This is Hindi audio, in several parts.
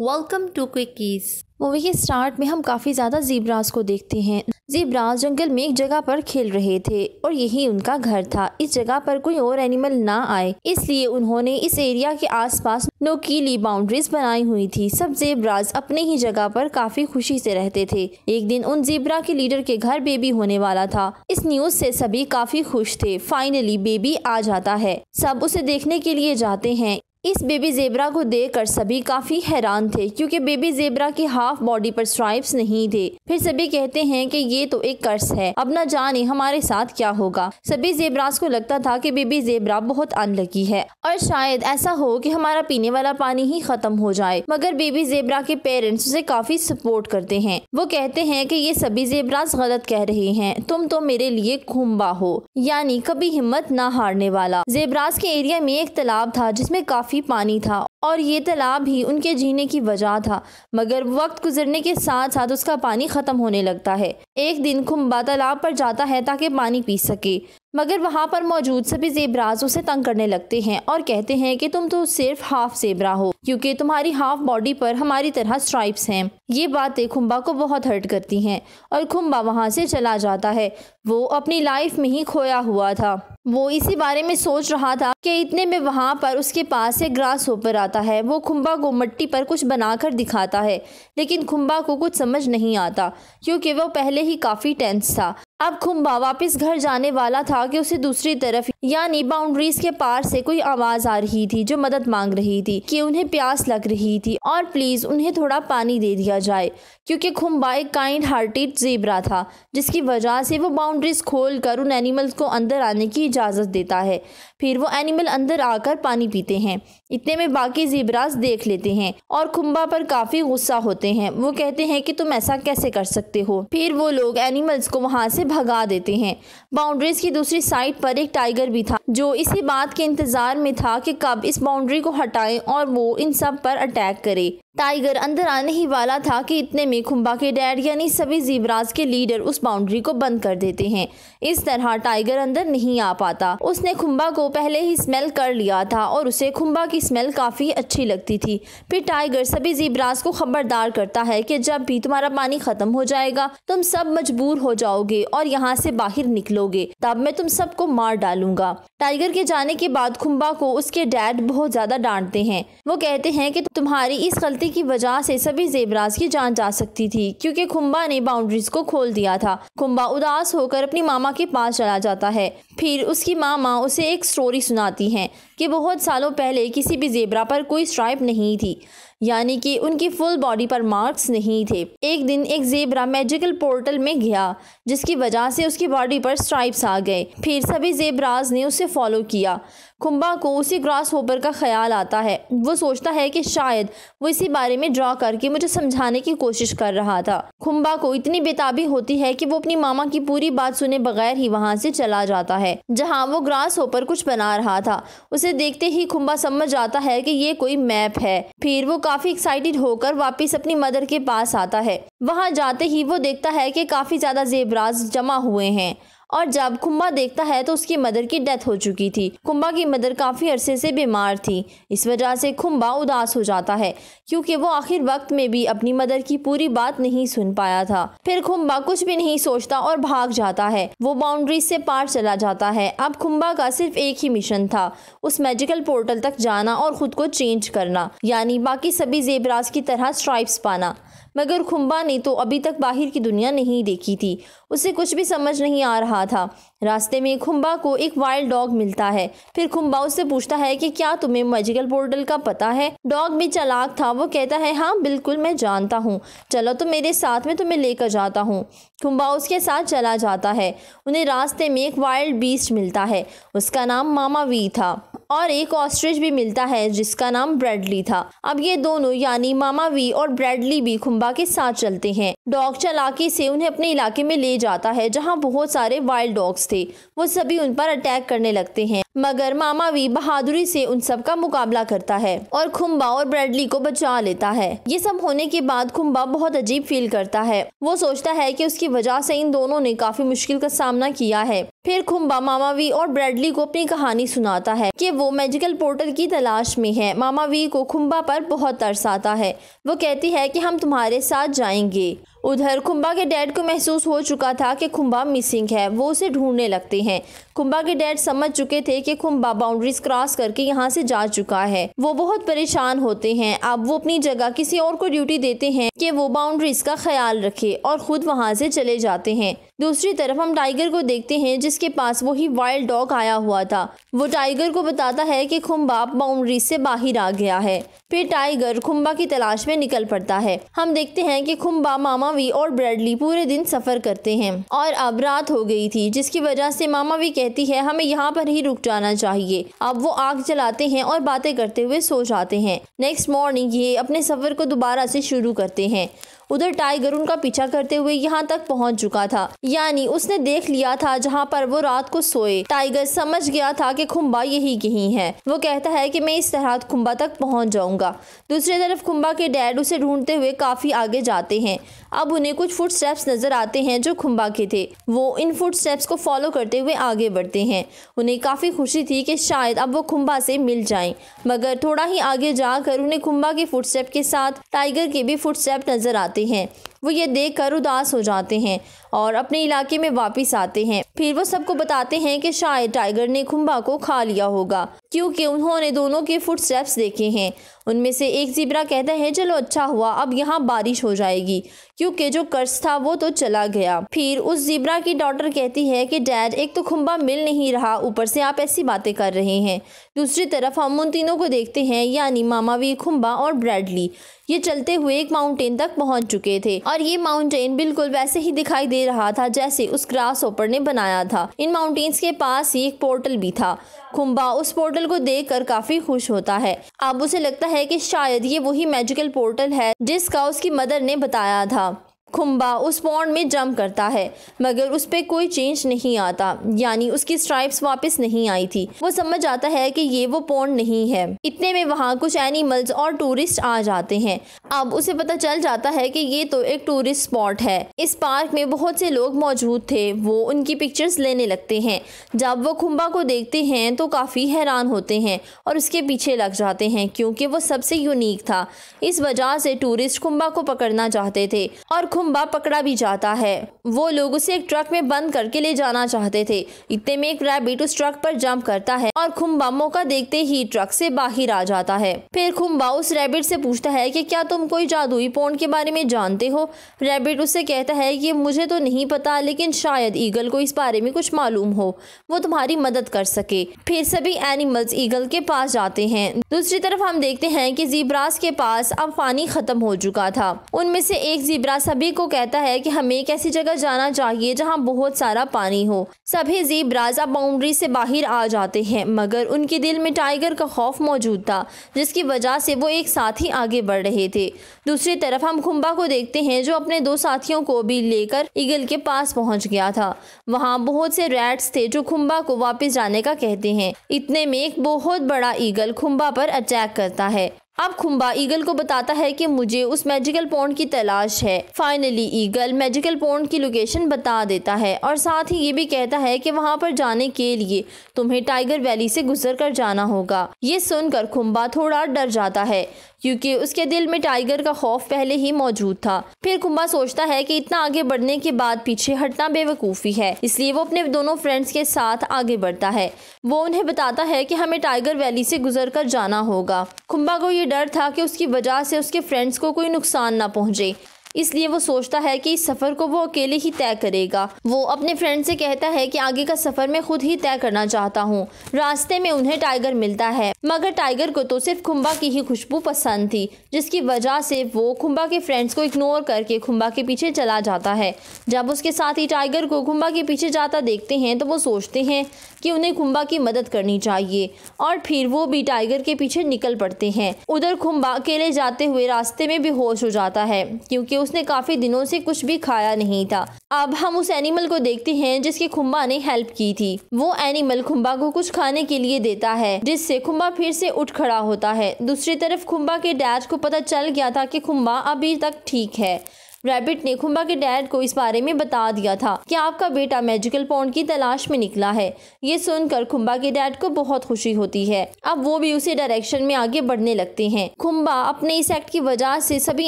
वेलकम टू क्विकीज मूवी के स्टार्ट में हम काफ़ी ज़्यादा जीब्रास को देखते हैं जीब्रास जंगल में एक जगह पर खेल रहे थे और यही उनका घर था इस जगह पर कोई और एनिमल ना आए इसलिए उन्होंने इस एरिया के आसपास नोकीली बाउंड्रीज बनाई हुई थी सब जेबराज अपने ही जगह पर काफी खुशी से रहते थे एक दिन उन जेबरा के लीडर के घर बेबी होने वाला था इस न्यूज से सभी काफी खुश थे फाइनली बेबी आ जाता है सब उसे देखने के लिए जाते हैं इस बेबी जेबरा को देख कर सभी काफ़ी हैरान थे क्योंकि बेबी जेबरा के हाफ बॉडी पर स्ट्राइप्स नहीं थे फिर सभी कहते हैं कि ये तो एक कर्स है अब ना जाने हमारे साथ क्या होगा सभी जेबराज को लगता था कि बेबी जेबरा बहुत अनलकी है और शायद ऐसा हो कि हमारा पीने वाला पानी ही खत्म हो जाए मगर बेबी जेबरा के पेरेंट्स उसे काफ़ी सपोर्ट करते हैं वो कहते हैं की ये सभी जेबराज गलत कह रहे हैं तुम तो मेरे लिए खुम्बा हो यानी कभी हिम्मत न हारने वाला जेबराज के एरिया में एक तालाब था जिसमे काफ़ी काफ़ी पानी था और ये तालाब ही उनके जीने की वजह था मगर वक्त गुजरने के साथ साथ उसका पानी ख़त्म होने लगता है एक दिन खुम्बा तालाब पर जाता है ताकि पानी पी सके मगर वहाँ पर मौजूद सभी जेबराज उसे तंग करने लगते हैं और कहते हैं कि तुम तो सिर्फ हाफ जेबरा हो क्योंकि तुम्हारी हाफ बॉडी पर हमारी तरह स्ट्राइप्स हैं ये बातें खुम्बा को बहुत हर्ट करती हैं और खुम्बा वहाँ से चला जाता है वो अपनी लाइफ में ही खोया हुआ था वो इसी बारे में सोच रहा था कि इतने में वहाँ पर उसके पास से ग्रास होपर आता है वो खुम्बा को मट्टी पर कुछ बनाकर दिखाता है लेकिन खुम्बा को कुछ समझ नहीं आता क्योंकि वो पहले ही काफ़ी टेंस था अब खुम्बा वापस घर जाने वाला था कि उसे दूसरी तरफ यानी बाउंड्रीज के पार से कोई आवाज आ रही थी जो मदद मांग रही थी कि उन्हें प्यास लग रही थी और प्लीज उन्हें थोड़ा पानी दे दिया जाए क्योंकि खुम्बा एक काइंड हार्टेड जेबरा था जिसकी वजह से वो बाउंड्रीज खोल कर उन एनिमल्स को अंदर आने की इजाज़त देता है फिर वो एनिमल अंदर आकर पानी पीते हैं इतने में बाकी जीबराज देख लेते हैं और खुम्बा पर काफ़ी गुस्सा होते हैं वो कहते हैं कि तुम ऐसा कैसे कर सकते हो फिर वो लोग एनिमल्स को वहाँ से भगा देते हैं बाउंड्रीज की दूसरी साइड पर एक टाइगर भी था जो इसी बात के इंतजार में था कि कब इस बाउंड्री को हटाए और वो इन सब पर अटैक करे टाइगर अंदर आने ही वाला था कि इतने में खुम्बा के डैड यानी सभी जीवराज के लीडर उस बाउंड्री को बंद कर देते हैं इस तरह टाइगर अंदर नहीं आ पाता उसने खुम्बा को पहले ही स्मेल कर लिया था और उसे खुम्बा की स्मेल काफ़ी अच्छी लगती थी फिर टाइगर सभी जीब्रास को खबरदार करता है कि जब भी तुम्हारा पानी ख़त्म हो जाएगा तुम सब मजबूर हो जाओगे और यहाँ से बाहर निकलोगे तब मैं तुम सबको मार डालूंगा टाइगर के जाने के बाद खुम्बा को उसके डैड बहुत ज़्यादा डांटते हैं वो कहते हैं कि तुम्हारी इस गलती की वजह से सभी जेबराज की जान जा सकती थी क्योंकि खुम्बा ने बाउंड्रीज को खोल दिया था खुम्बा उदास होकर अपनी मामा के पास चला जाता है फिर उसकी मामा उसे एक स्टोरी सुनाती हैं कि बहुत सालों पहले किसी भी जेबरा पर कोई स्ट्राइप नहीं थी यानी कि उनकी फुल बॉडी पर मार्क्स नहीं थे एक दिन एक जेबरा मैजिकल पोर्टल में गया जिसकी वजह से उसकी बॉडी पर स्ट्राइप्स आ गए फिर सभी जेबराज ने उसे फॉलो किया खुम्बा को उसी ग्रास होपर का ख्याल आता है वो सोचता है कि शायद वो इसी बारे में ड्रा करके मुझे समझाने की कोशिश कर रहा था खुम्बा को इतनी बेताबी होती है कि वो अपनी मामा की पूरी बात सुने बगैर ही वहाँ से चला जाता है जहाँ वो ग्रास होपर कुछ बना रहा था उसे देखते ही खुम्बा समझ जाता है कि ये कोई मैप है फिर वो काफी एक्साइटेड होकर वापिस अपनी मदर के पास आता है वहाँ जाते ही वो देखता है कि काफी ज्यादा जेबराज जमा हुए हैं और जब खुम्बा देखता है तो उसकी मदर की डेथ हो चुकी थी खुम्बा की मदर काफ़ी अरसे से बीमार थी इस वजह से खुम्बा उदास हो जाता है क्योंकि वो आखिर वक्त में भी अपनी मदर की पूरी बात नहीं सुन पाया था फिर खुम्बा कुछ भी नहीं सोचता और भाग जाता है वो बाउंड्री से पार चला जाता है अब खुम्बा का सिर्फ एक ही मिशन था उस मेजिकल पोर्टल तक जाना और खुद को चेंज करना यानी बाकी सभी जेबराज की तरह स्ट्राइप्स पाना मगर खुम्बा ने तो अभी तक बाहर की दुनिया नहीं देखी थी उसे कुछ भी समझ नहीं आ रहा था रास्ते में खुम्बा को एक वाइल्ड डॉग मिलता है फिर खुम्बा उससे पूछता है कि क्या तुम्हें मैजिकल पोर्टल का पता है डॉग भी चलाक था वो कहता है हाँ बिल्कुल मैं जानता हूँ चलो तो मेरे साथ में तुम्हें लेकर जाता हूँ खुम्बा उसके साथ चला जाता है उन्हें रास्ते में एक वाइल्ड बीस्ट मिलता है उसका नाम मामा वी था और एक ऑस्ट्रिच भी मिलता है जिसका नाम ब्रेडली था अब ये दोनों यानी मामा वी और ब्रेडली भी खुम्बा के साथ चलते हैं डॉग चालाकी से उन्हें अपने इलाके में ले जाता है जहां बहुत सारे वाइल्ड डॉग्स थे वो सभी उन पर अटैक करने लगते हैं मगर मामावी बहादुरी से उन सब का मुकाबला करता है और खुम्बा और ब्रेडली को बचा लेता है ये सब होने के बाद खुम्बा बहुत अजीब फील करता है वो सोचता है कि उसकी वजह से इन दोनों ने काफी मुश्किल का सामना किया है फिर खुम्बा मामावी और ब्रेडली को अपनी कहानी सुनाता है कि वो मैजिकल पोर्टल की तलाश में है मामावी को खुम्बा पर बहुत तरस आता है वो कहती है कि हम तुम्हारे साथ जाएंगे उधर खुम्बा के डैड को महसूस हो चुका था कि खुम्बा मिसिंग है वो उसे ढूंढने लगते हैं खुम्बा के डैड समझ चुके थे कि खुम्बा बाउंड्रीज क्रॉस करके यहाँ से जा चुका है वो बहुत परेशान होते हैं अब वो अपनी जगह किसी और को ड्यूटी देते हैं कि वो बाउंड्रीज का ख्याल रखे और खुद वहाँ से चले जाते हैं दूसरी तरफ हम टाइगर को देखते हैं जिसके पास वही वाइल्ड डॉग आया हुआ था वो टाइगर को बताता है कि खुम्बा बाउंड्री से बाहर आ गया है फिर टाइगर खुम्बा की तलाश में निकल पड़ता है हम देखते हैं कि खुम्बा मामावी और ब्रेडली पूरे दिन सफर करते हैं और अब रात हो गई थी जिसकी वजह से मामावी कहती है हमें यहाँ पर ही रुक जाना चाहिए अब वो आग जलाते हैं और बातें करते हुए सो जाते हैं नेक्स्ट मॉर्निंग ये अपने सफर को दोबारा से शुरू करते हैं उधर टाइगर उनका पीछा करते हुए यहाँ तक पहुँच चुका था यानी उसने देख लिया था जहाँ पर वो रात को सोए टाइगर समझ गया था कि खुम्बा यही कहीं है वो कहता है कि मैं इस तरह खुम्बा तक पहुँच जाऊँगा दूसरी तरफ खुम्बा के डैड उसे ढूंढते हुए काफ़ी आगे जाते हैं अब उन्हें कुछ फुट स्टेप्स नजर आते हैं जो खुम्बा के थे वो इन फुट स्टेप्स को फॉलो करते हुए आगे बढ़ते हैं उन्हें काफ़ी खुशी थी कि शायद अब वो खुम्बा से मिल जाए मगर थोड़ा ही आगे जाकर उन्हें खुम्बा के स्टेप के साथ टाइगर के भी स्टेप नजर आते आते हैं वो ये देख कर उदास हो जाते हैं और अपने इलाके में वापस आते हैं फिर वो सबको बताते हैं कि शायद टाइगर ने खुम्बा को खा लिया होगा क्योंकि उन्होंने दोनों के फुट स्टेप्स देखे हैं उनमें से एक जिब्रा कहता है चलो अच्छा हुआ अब यहाँ बारिश हो जाएगी क्योंकि जो कर्ज था वो तो चला गया फिर उस जिब्रा की डॉटर कहती है कि डैड एक तो खुम्बा मिल नहीं रहा ऊपर से आप ऐसी बातें कर रहे हैं दूसरी तरफ हम उन तीनों को देखते हैं यानी मामावी खुम्बा और ब्रैडली ये चलते हुए एक माउंटेन तक पहुंच चुके थे और ये माउंटेन बिल्कुल वैसे ही दिखाई दे रहा था जैसे उस ग्रास ओपर ने बनाया था इन माउंटेन्स के पास ही एक पोर्टल भी था खुम्बा उस पोर्टल को देख कर काफी खुश होता है अब उसे लगता है की शायद ये वही मेजिकल पोर्टल है जिसका उसकी मदर ने बताया था खुम्बा उस पॉन्ड में जंप करता है मगर उस पर कोई चेंज नहीं आता यानी उसकी स्ट्राइप्स वापस नहीं आई थी वो समझ आता है कि ये वो पॉन्ड नहीं है इतने में वहाँ कुछ एनिमल्स और टूरिस्ट आ जाते हैं अब उसे पता चल जाता है कि ये तो एक टूरिस्ट स्पॉट है इस पार्क में बहुत से लोग मौजूद थे वो उनकी पिक्चर्स लेने लगते हैं जब वो खुम्बा को देखते हैं तो काफ़ी हैरान होते हैं और उसके पीछे लग जाते हैं क्योंकि वो सबसे यूनिक था इस वजह से टूरिस्ट खुम्बा को पकड़ना चाहते थे और खुम्बा पकड़ा भी जाता है वो लोग उसे एक ट्रक में बंद करके ले जाना चाहते थे इतने में एक रैबिट उस ट्रक पर जंप करता है और खुम्बा मौका देखते ही ट्रक से बाहर आ जाता है फिर खुम्बा उस रैबिट से पूछता है कि क्या तो तुम कोई जादुई पोंड के बारे में जानते हो रैबिट उससे कहता है कि मुझे तो नहीं पता लेकिन शायद ईगल को इस बारे में कुछ मालूम हो वो तुम्हारी मदद कर सके फिर सभी एनिमल्स ईगल के पास जाते हैं दूसरी तरफ हम देखते हैं कि जीब्रास के पास अब पानी खत्म हो चुका था उनमें से एक जीब्रा सभी को कहता है कि हमें एक ऐसी जगह जाना चाहिए जहाँ बहुत सारा पानी हो सभी जीब्राज अब बाउंड्री से बाहर आ जाते हैं मगर उनके दिल में टाइगर का खौफ मौजूद था जिसकी वजह से वो एक साथ ही आगे बढ़ रहे थे थे दूसरी तरफ हम खुम्बा को देखते हैं जो अपने दो साथियों को भी लेकर ईगल के पास पहुंच गया था वहाँ बहुत से रैट्स थे जो खुम्बा को वापस जाने का कहते हैं इतने में एक बहुत बड़ा ईगल खुम्बा पर अटैक करता है अब खुम्बा ईगल को बताता है कि मुझे उस मैजिकल पॉन्ड की तलाश है फाइनली ईगल मैजिकल पॉन्ड की लोकेशन बता देता है और साथ ही ये भी कहता है कि वहाँ पर जाने के लिए तुम्हें टाइगर वैली से गुजर कर जाना होगा ये सुनकर खुम्बा थोड़ा डर जाता है क्योंकि उसके दिल में टाइगर का खौफ पहले ही मौजूद था फिर कुंबा सोचता है कि इतना आगे बढ़ने के बाद पीछे हटना बेवकूफ़ी है इसलिए वो अपने दोनों फ्रेंड्स के साथ आगे बढ़ता है वो उन्हें बताता है कि हमें टाइगर वैली से गुजर कर जाना होगा खुम्बा को ये डर था कि उसकी वजह से उसके फ्रेंड्स को कोई नुकसान ना पहुंचे इसलिए वो सोचता है कि इस सफ़र को वो अकेले ही तय करेगा वो अपने फ्रेंड से कहता है कि आगे का सफ़र मैं खुद ही तय करना चाहता हूँ रास्ते में उन्हें टाइगर मिलता है मगर टाइगर को तो सिर्फ खुम्बा की ही खुशबू पसंद थी जिसकी वजह से वो खुम्बा के फ्रेंड्स को इग्नोर करके खुम्बा के पीछे चला जाता है जब उसके साथ ही टाइगर को खुम्बा के पीछे जाता देखते हैं तो वो सोचते हैं कि उन्हें खुम्बा की मदद करनी चाहिए और फिर वो भी टाइगर के पीछे निकल पड़ते हैं उधर खुम्बा अकेले जाते हुए रास्ते में बेहोश हो जाता है क्योंकि उसने काफ़ी दिनों से कुछ भी खाया नहीं था अब हम उस एनिमल को देखते हैं जिसकी खुम्बा ने हेल्प की थी वो एनिमल खुम्बा को कुछ खाने के लिए देता है जिससे खुम्बा फिर से उठ खड़ा होता है दूसरी तरफ खुम्बा के डैड को पता चल गया था कि खुम्बा अभी तक ठीक है रैबिट ने खुम्बा के डैड को इस बारे में बता दिया था कि आपका बेटा मैजिकल पॉन्ड की तलाश में निकला है ये सुनकर खुम्बा के डैड को बहुत खुशी होती है अब वो भी उसी डायरेक्शन में आगे बढ़ने लगते हैं खुम्बा अपने इस एक्ट की वजह ऐसी सभी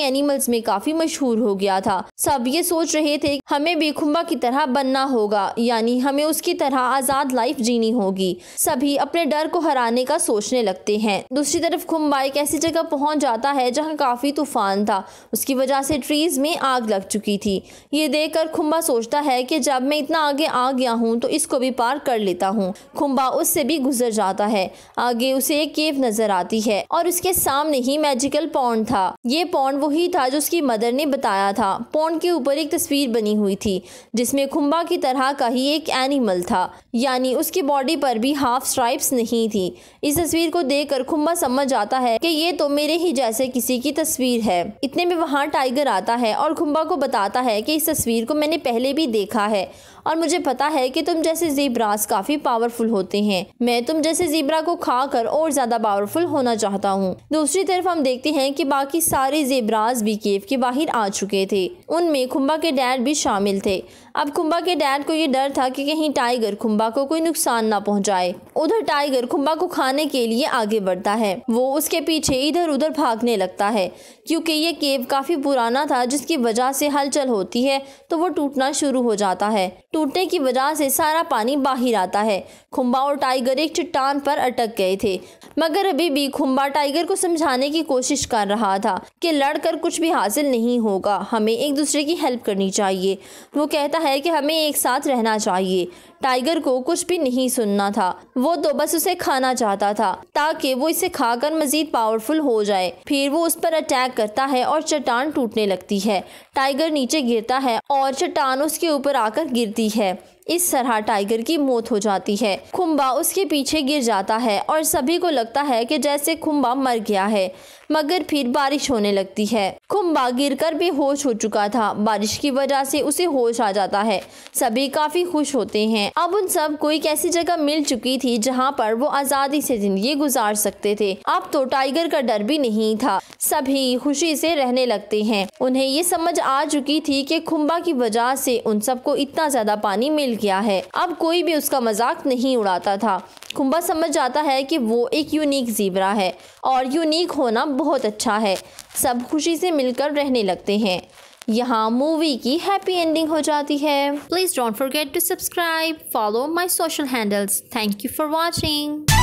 एनिमल्स में काफी मशहूर हो गया था सब ये सोच रहे थे हमें भी खुम्बा की तरह बनना होगा यानी हमें उसकी तरह आजाद लाइफ जीनी होगी सभी अपने डर को हराने का सोचने लगते हैं दूसरी तरफ खुम्बा एक ऐसी जगह पहुंच जाता है जहां काफी तूफान था उसकी वजह से ट्रीज में आग लग चुकी थी ये देखकर खुम्बा सोचता है कि जब मैं इतना आगे आ गया हूँ तो इसको भी पार कर लेता हूँ खुम्बा उससे भी गुजर जाता है आगे उसे एक केव नजर आती है और उसके सामने ही मैजिकल पौंड था ये पौंड वही था जो उसकी मदर ने बताया था पौंड के ऊपर एक तस्वीर बनी हुई थी जिसमे खुम्बा की तरह का ही एक एनिमल था यानी उसकी बॉडी पर भी हाफ स्ट्राइप्स नहीं थी इस तस्वीर को देखकर खुम्बा समझ आता है की ये तो मेरे ही जैसे किसी की तस्वीर है इतने में वहाँ टाइगर आता है और खुम्बा को बताता है कि इस तस्वीर को मैंने पहले भी देखा है और मुझे पता है कि तुम जैसे जीब्रास काफ़ी पावरफुल होते हैं मैं तुम जैसे जीब्रा को खाकर और ज़्यादा पावरफुल होना चाहता हूँ दूसरी तरफ हम देखते हैं कि बाकी सारे जेबराज भी केव के बाहर आ चुके थे उनमें खुम्बा के डैड भी शामिल थे अब खुम्बा के डैड को ये डर था कि कहीं टाइगर खुम्बा को कोई नुकसान ना पहुंचाए उधर टाइगर खुम्बा को खाने के लिए आगे बढ़ता है वो उसके पीछे इधर उधर भागने लगता है क्योंकि ये केव काफ़ी पुराना था जिसकी वजह से हलचल होती है तो वो टूटना शुरू हो जाता है टूटने की वजह से सारा पानी बाहर आता है खुम्बा और टाइगर एक चट्टान पर अटक गए थे मगर अभी भी खुम्बा टाइगर को समझाने की कोशिश कर रहा था कि लड़कर कुछ भी हासिल नहीं होगा हमें एक दूसरे की हेल्प करनी चाहिए वो कहता है कि हमें एक साथ रहना चाहिए टाइगर को कुछ भी नहीं सुनना था वो तो बस उसे खाना चाहता था ताकि वो इसे खाकर मजीद पावरफुल हो जाए फिर वो उस पर अटैक करता है और चट्टान टूटने लगती है टाइगर नीचे गिरता है और चट्टान उसके ऊपर आकर गिरती है इस तरह टाइगर की मौत हो जाती है खुम्बा उसके पीछे गिर जाता है और सभी को लगता है कि जैसे खुम्बा मर गया है मगर फिर बारिश होने लगती है खुम्बा गिर कर होश हो चुका था बारिश की वजह से उसे होश आ जाता है सभी काफी खुश होते हैं अब उन सब को एक ऐसी जगह मिल चुकी थी जहाँ पर वो आजादी से जिंदगी गुजार सकते थे अब तो टाइगर का डर भी नहीं था सभी खुशी से रहने लगते हैं उन्हें ये समझ आ चुकी थी कि खुम्बा की वजह से उन सबको इतना ज्यादा पानी मिल गया है अब कोई भी उसका मजाक नहीं उड़ाता था खुम्बा समझ जाता है कि वो एक यूनिक ज़ीबरा है और यूनिक होना बहुत अच्छा है सब खुशी से मिलकर रहने लगते हैं यहाँ मूवी की हैप्पी एंडिंग हो जाती है please don't forget to subscribe follow my social handles thank you for watching